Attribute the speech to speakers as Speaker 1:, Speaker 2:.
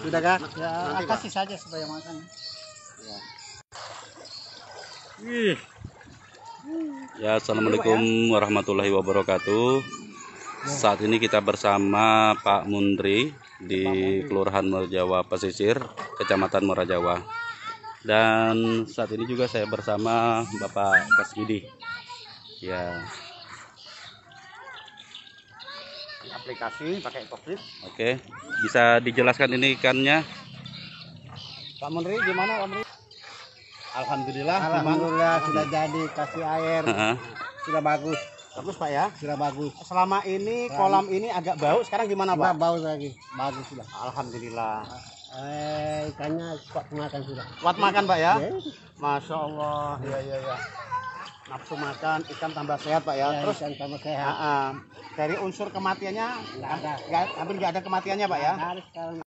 Speaker 1: Sudah kak? Ya, kasih saja supaya makan. Ya.
Speaker 2: ya assalamualaikum iya, ya. warahmatullahi wabarakatuh. Ya. Saat ini kita bersama Pak Mundri di Kelurahan Morajawa Pesisir, Kecamatan Morajawa. Dan saat ini juga saya bersama Bapak Kasgidi. Ya,
Speaker 1: aplikasi pakai kokpit.
Speaker 2: Oke, bisa dijelaskan ini ikannya?
Speaker 1: Pak Menteri gimana Pak Menteri? Alhamdulillah, Alhamdulillah sudah jadi kasih air, uh -huh. sudah bagus. Bagus Pak ya? Sudah bagus. Selama ini Selama. kolam ini agak bau, sekarang gimana Pak? bau lagi, bagus sudah. Alhamdulillah. Eh, ikannya kuat makan sudah. Kuat makan Pak ya? Iya. Masya Allah, ya ya ya nafsu makan ikan tambah sehat pak ya, ya terus ikan tambah sehat uh, uh, dari unsur kematiannya nggak ada tapi hampir nggak ada kematiannya pak
Speaker 2: ya